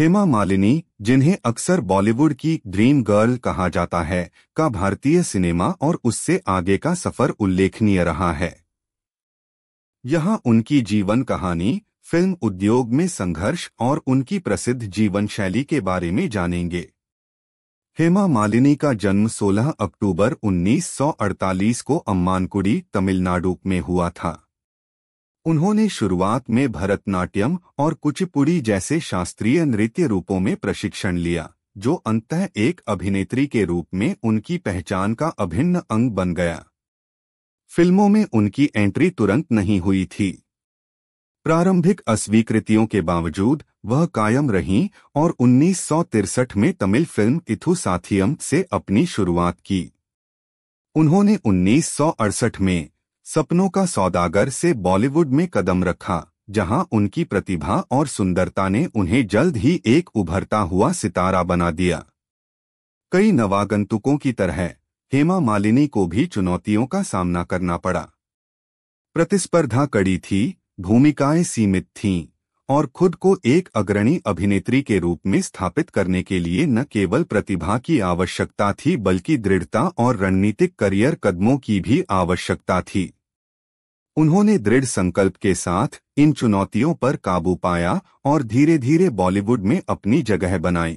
हेमा मालिनी जिन्हें अक्सर बॉलीवुड की ड्रीम गर्ल कहा जाता है का भारतीय सिनेमा और उससे आगे का सफर उल्लेखनीय रहा है यहाँ उनकी जीवन कहानी फिल्म उद्योग में संघर्ष और उनकी प्रसिद्ध जीवन शैली के बारे में जानेंगे हेमा मालिनी का जन्म 16 अक्टूबर 1948 को अम्मानकुड़ी तमिलनाडु में हुआ था उन्होंने शुरुआत में भरतनाट्यम और कुचिपुड़ी जैसे शास्त्रीय नृत्य रूपों में प्रशिक्षण लिया जो अंततः एक अभिनेत्री के रूप में उनकी पहचान का अभिन्न अंग बन गया फिल्मों में उनकी एंट्री तुरंत नहीं हुई थी प्रारंभिक अस्वीकृतियों के बावजूद वह कायम रहीं और उन्नीस में तमिल फिल्म इथु साथियम से अपनी शुरुआत की उन्होंने उन्नीस में सपनों का सौदागर से बॉलीवुड में कदम रखा जहां उनकी प्रतिभा और सुंदरता ने उन्हें जल्द ही एक उभरता हुआ सितारा बना दिया कई नवागंतुकों की तरह हेमा मालिनी को भी चुनौतियों का सामना करना पड़ा प्रतिस्पर्धा कड़ी थी भूमिकाएं सीमित थीं और खुद को एक अग्रणी अभिनेत्री के रूप में स्थापित करने के लिए न केवल प्रतिभा की आवश्यकता थी बल्कि दृढ़ता और रणनीतिक करियर कदमों की भी आवश्यकता थी उन्होंने दृढ़ संकल्प के साथ इन चुनौतियों पर काबू पाया और धीरे धीरे बॉलीवुड में अपनी जगह बनाई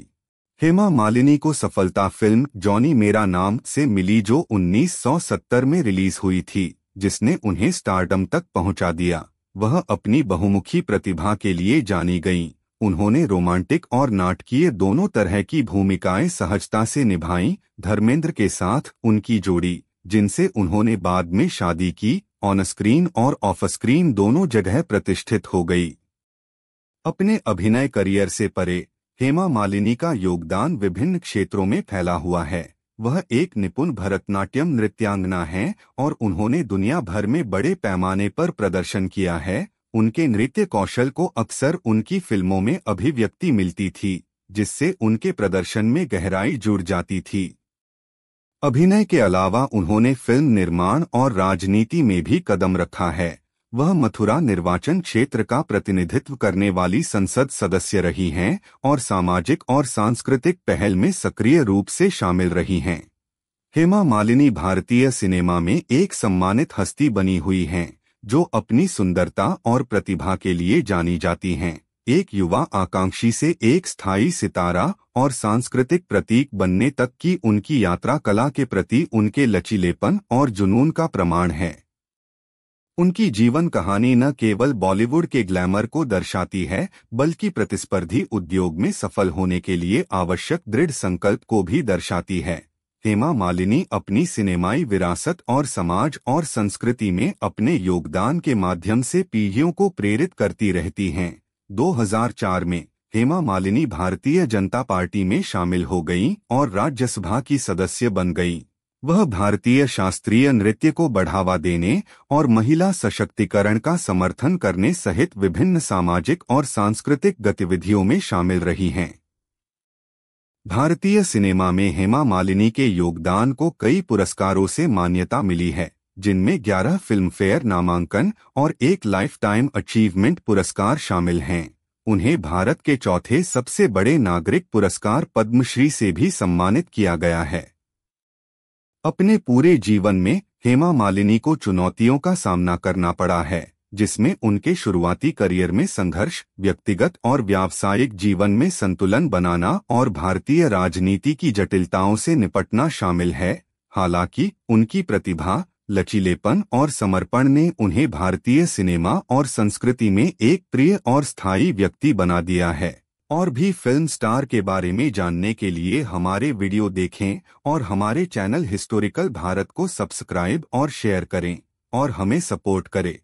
हेमा मालिनी को सफलता फिल्म जॉनी मेरा नाम से मिली जो 1970 में रिलीज हुई थी जिसने उन्हें स्टारडम तक पहुंचा दिया वह अपनी बहुमुखी प्रतिभा के लिए जानी गईं उन्होंने रोमांटिक और नाटकीय दोनों तरह की भूमिकाएं सहजता से निभाई धर्मेंद्र के साथ उनकी जोड़ी जिनसे उन्होंने बाद में शादी की ऑन स्क्रीन और ऑफ स्क्रीन दोनों जगह प्रतिष्ठित हो गई अपने अभिनय करियर से परे हेमा मालिनी का योगदान विभिन्न क्षेत्रों में फैला हुआ है वह एक निपुण भरतनाट्यम नृत्यांगना हैं और उन्होंने दुनिया भर में बड़े पैमाने पर प्रदर्शन किया है उनके नृत्य कौशल को अक्सर उनकी फिल्मों में अभिव्यक्ति मिलती थी जिससे उनके प्रदर्शन में गहराई जुड़ जाती थी अभिनय के अलावा उन्होंने फिल्म निर्माण और राजनीति में भी कदम रखा है वह मथुरा निर्वाचन क्षेत्र का प्रतिनिधित्व करने वाली संसद सदस्य रही हैं और सामाजिक और सांस्कृतिक पहल में सक्रिय रूप से शामिल रही हैं हेमा मालिनी भारतीय सिनेमा में एक सम्मानित हस्ती बनी हुई हैं जो अपनी सुंदरता और प्रतिभा के लिए जानी जाती हैं एक युवा आकांक्षी से एक स्थायी सितारा और सांस्कृतिक प्रतीक बनने तक की उनकी यात्रा कला के प्रति उनके लचीलेपन और जुनून का प्रमाण है उनकी जीवन कहानी न केवल बॉलीवुड के ग्लैमर को दर्शाती है बल्कि प्रतिस्पर्धी उद्योग में सफल होने के लिए आवश्यक दृढ़ संकल्प को भी दर्शाती है हेमा मालिनी अपनी सिनेमाई विरासत और समाज और संस्कृति में अपने योगदान के माध्यम से पीढ़ियों को प्रेरित करती रहती हैं 2004 में हेमा मालिनी भारतीय जनता पार्टी में शामिल हो गईं और राज्यसभा की सदस्य बन गईं। वह भारतीय शास्त्रीय नृत्य को बढ़ावा देने और महिला सशक्तिकरण का समर्थन करने सहित विभिन्न सामाजिक और सांस्कृतिक गतिविधियों में शामिल रही हैं भारतीय सिनेमा में हेमा मालिनी के योगदान को कई पुरस्कारों से मान्यता मिली है जिनमें 11 फिल्मफेयर नामांकन और एक लाइफ टाइम अचीवमेंट पुरस्कार शामिल हैं उन्हें भारत के चौथे सबसे बड़े नागरिक पुरस्कार पद्मश्री से भी सम्मानित किया गया है अपने पूरे जीवन में हेमा मालिनी को चुनौतियों का सामना करना पड़ा है जिसमें उनके शुरुआती करियर में संघर्ष व्यक्तिगत और व्यावसायिक जीवन में संतुलन बनाना और भारतीय राजनीति की जटिलताओं से निपटना शामिल है हालांकि उनकी प्रतिभा लचीलेपन और समर्पण ने उन्हें भारतीय सिनेमा और संस्कृति में एक प्रिय और स्थायी व्यक्ति बना दिया है और भी फिल्म स्टार के बारे में जानने के लिए हमारे वीडियो देखें और हमारे चैनल हिस्टोरिकल भारत को सब्सक्राइब और शेयर करें और हमें सपोर्ट करें